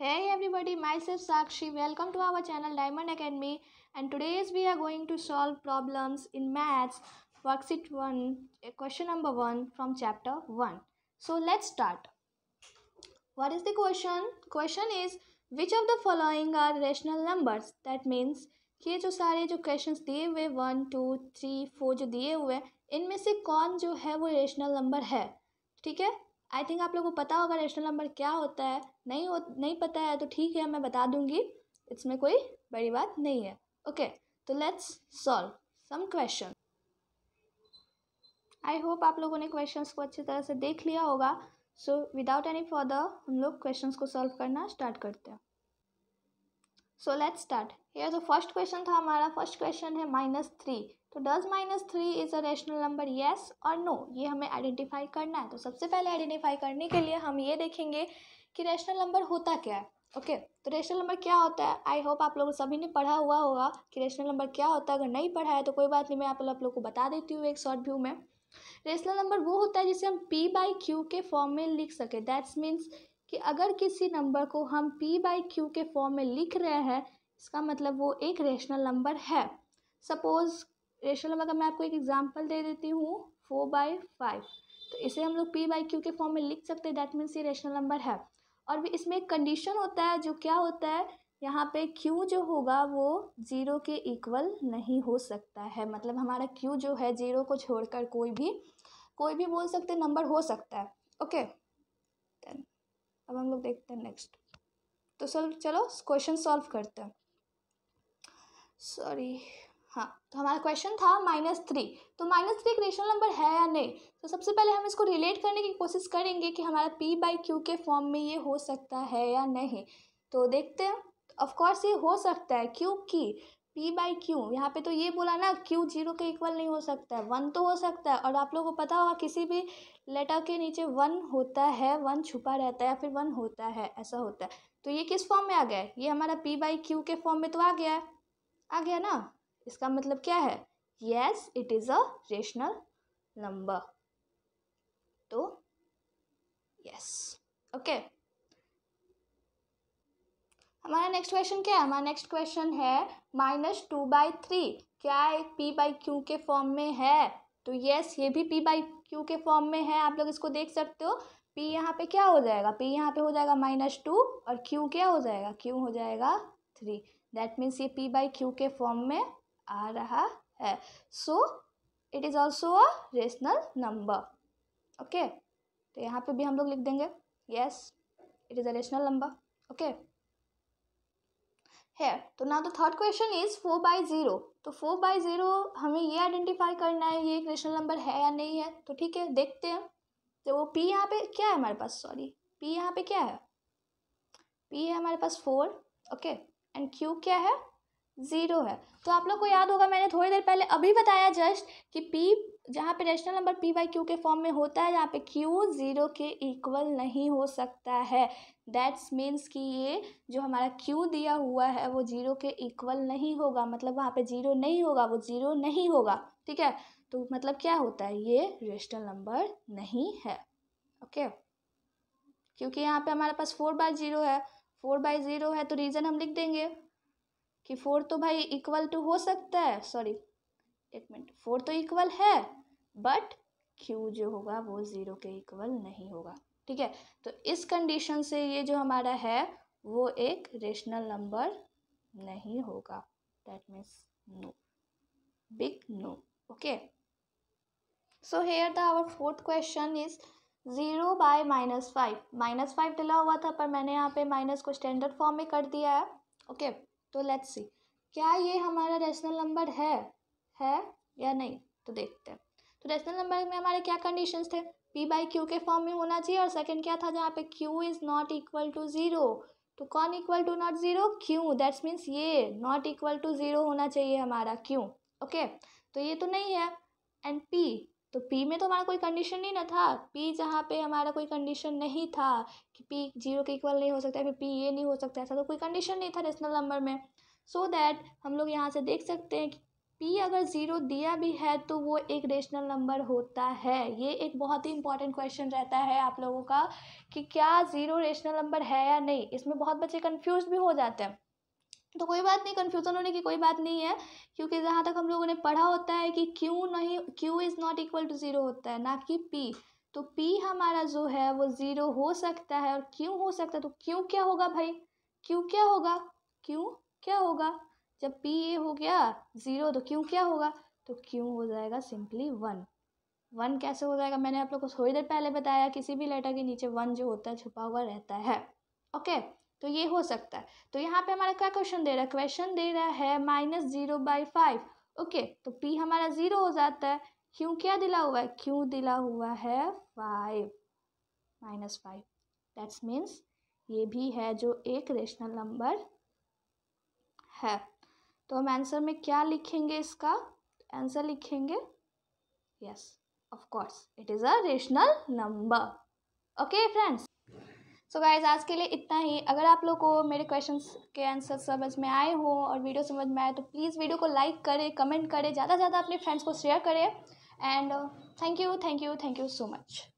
Hey everybody, myself Sakshi. Welcome to our channel Diamond Academy and today's we are going to solve problems in maths worksheet 1 question number 1 from chapter 1. So let's start. What is the question? Question is which of the following are rational numbers? That means ये जो सारे जो questions दिए हुए one two three four जो दिए हुए हैं इनमें से कौन जो है वो रेशनल नंबर है ठीक है आई थिंक आप लोगों को पता होगा रेशनल नंबर क्या होता है नहीं हो नहीं पता है तो ठीक है मैं बता दूंगी इसमें कोई बड़ी बात नहीं है ओके तो let's solve some question I hope आप लोगों ने क्वेश्चन को अच्छी तरह से देख लिया होगा सो विदाउट एनी फर्दर हम लोग क्वेश्चन को सॉल्व करना स्टार्ट करते हैं सो लेट स्टार्ट ये जो फर्स्ट क्वेश्चन था हमारा फर्स्ट क्वेश्चन है माइनस थ्री तो does minus three is a rational number yes और नो ये हमें आइडेंटिफाई करना है तो सबसे पहले आइडेंटिफाई करने के लिए हम ये देखेंगे कि रेशनल नंबर होता क्या है ओके okay, तो रेशनल नंबर क्या होता है आई होप आप लोग सभी ने पढ़ा हुआ होगा कि रेशनल नंबर क्या होता है अगर नहीं पढ़ा है तो कोई बात नहीं मैं आप लोग को बता देती हूँ एक शॉर्ट व्यू में रेशनल नंबर वो होता है जिसे हम पी बाई क्यू के फॉर्म में लिख सके दैट्स मीन्स कि अगर किसी नंबर को हम p बाई क्यू के फॉर्म में लिख रहे हैं इसका मतलब वो एक रेशनल नंबर है सपोज़ रेशनल नंबर का मैं आपको एक एग्जांपल दे देती हूँ फोर बाई फाइव तो इसे हम लोग पी बाई क्यू के फॉर्म में लिख सकते हैं डैट मीन्स ये रेशनल नंबर है और भी इसमें एक कंडीशन होता है जो क्या होता है यहाँ पे क्यू जो होगा वो ज़ीरो के इक्वल नहीं हो सकता है मतलब हमारा क्यू जो है ज़ीरो को छोड़कर कोई भी कोई भी बोल सकते नंबर हो सकता है ओके okay. हम लोग देखते हैं नेक्स्ट तो सर चलो क्वेश्चन सॉल्व करते हैं सॉरी हाँ तो हमारा क्वेश्चन था माइनस थ्री तो माइनस थ्री एक रेशनल नंबर है या नहीं तो सबसे पहले हम इसको रिलेट करने की कोशिश करेंगे कि हमारा पी बाई क्यू के फॉर्म में ये हो सकता है या नहीं तो देखते हैं ऑफकोर्स ये हो सकता है क्योंकि पी बाई क्यू यहाँ पे तो ये बोला ना क्यू जीरो के इक्वल नहीं हो सकता है वन तो हो सकता है और आप लोगों को पता होगा किसी भी लेटर के नीचे वन होता है वन छुपा रहता है या फिर वन होता है ऐसा होता है तो ये किस फॉर्म में आ गया है ये हमारा पी बाई क्यू के फॉर्म में तो आ गया है आ गया ना इसका मतलब क्या है yes it is a rational number तो यस ओके हमारा नेक्स्ट क्वेश्चन क्या है हमारा नेक्स्ट क्वेश्चन है माइनस टू बाई थ्री क्या एक पी बाई क्यू के फॉर्म में है तो यस ये भी पी बाई क्यू के फॉर्म में है आप लोग इसको देख सकते हो पी यहाँ पे क्या हो जाएगा पी यहाँ पे हो जाएगा माइनस टू और क्यू क्या हो जाएगा क्यू हो जाएगा थ्री दैट मीन्स ये पी बाई क्यू के फॉर्म में आ रहा है so it is also a rational number okay तो यहाँ पे भी हम लोग लिख देंगे yes it is a rational number okay है तो ना तो third question is four by zero तो फोर बाई ज़ीरो हमें ये आइडेंटिफाई करना है ये एक रेशनल नंबर है या नहीं है तो ठीक है देखते हैं तो वो पी यहाँ पे क्या है हमारे पास सॉरी पी यहाँ पे क्या है पी है हमारे पास फोर ओके एंड क्यू क्या है ज़ीरो है तो आप लोग को याद होगा मैंने थोड़ी देर पहले अभी बताया जस्ट कि पी जहाँ पे rational number P by Q के फॉर्म में होता है जहाँ पे क्यू ज़ीरो के इक्वल नहीं हो सकता है दैट्स मीन्स कि ये जो हमारा क्यू दिया हुआ है वो जीरो के इक्वल नहीं होगा मतलब वहाँ पे जीरो नहीं होगा वो जीरो नहीं होगा ठीक है तो मतलब क्या होता है ये रेशनल नंबर नहीं है ओके क्योंकि यहाँ पे हमारे पास फोर बाय जीरो है फोर बाय ज़ीरो है तो रीज़न हम लिख देंगे कि फोर तो भाई इक्वल टू हो सकता है सॉरी एक मिनट फोर तो इक्वल है बट क्यू जो होगा वो ज़ीरो के इक्वल नहीं होगा ठीक है तो इस कंडीशन से ये जो हमारा है वो एक रेशनल नंबर नहीं होगा that means no big no okay so here the our fourth question is zero by minus five minus five डला हुआ था पर मैंने यहाँ पे माइनस को स्टैंडर्ड फॉर्म में कर दिया है ओके तो लेट्स सी क्या ये हमारा रेशनल नंबर है है या नहीं तो देखते हैं तो रेशनल नंबर में हमारे क्या कंडीशंस थे पी बाई क्यू के फॉर्म में होना चाहिए और सेकंड क्या था जहाँ पे Q is not equal to zero तो कौन equal to not zero Q that's means ये नॉट इक्वल टू ज़ीरो होना चाहिए हमारा क्यू ओके okay? तो ये तो नहीं है एंड पी तो पी में तो हमारा कोई कंडीशन नहीं ना था पी जहाँ पे हमारा कोई कंडीशन नहीं था कि पी जीरो के इक्वल नहीं हो सकता फिर पी ये नहीं हो सकता ऐसा तो कोई कंडीशन नहीं था रेशनल नंबर में सो so दैट हम लोग यहाँ से देख सकते हैं कि p अगर ज़ीरो दिया भी है तो वो एक रेशनल नंबर होता है ये एक बहुत ही इंपॉर्टेंट क्वेश्चन रहता है आप लोगों का कि क्या ज़ीरो रेशनल नंबर है या नहीं इसमें बहुत बच्चे कन्फ्यूज़ भी हो जाते हैं तो कोई बात नहीं कन्फ्यूज़न होने की कोई बात नहीं है क्योंकि जहाँ तक हम लोगों ने पढ़ा होता है कि क्यू नहीं Q is not equal to zero होता है ना कि पी तो पी हमारा जो है वो ज़ीरो हो सकता है और क्यों हो सकता है तो क्यों क्या होगा भाई क्यों क्या होगा क्यों क्या होगा जब पी ए हो गया ज़ीरो तो क्यों क्या होगा तो क्यों हो जाएगा सिंपली वन वन कैसे हो जाएगा मैंने आप लोग को थोड़ी देर पहले बताया किसी भी लेटर के नीचे वन जो होता है छुपा हुआ रहता है ओके तो ये हो सकता है तो यहाँ पे हमारा क्या क्वेश्चन दे रहा है क्वेश्चन दे रहा है minus zero by five okay तो पी हमारा ज़ीरो हो जाता है क्यों क्या दिला हुआ है क्यों दिला हुआ है five minus five that's means ये भी है जो एक रेशनल नंबर है तो हम आंसर में क्या लिखेंगे इसका आंसर लिखेंगे yes of course it is a rational number okay friends so guys आज के लिए इतना ही अगर आप लोग को मेरे क्वेश्चंस के आंसर समझ में आए हो और वीडियो समझ में आए तो प्लीज़ वीडियो को लाइक करें कमेंट करें ज़्यादा से ज़्यादा अपने फ्रेंड्स को शेयर करें and thank you thank you thank you so much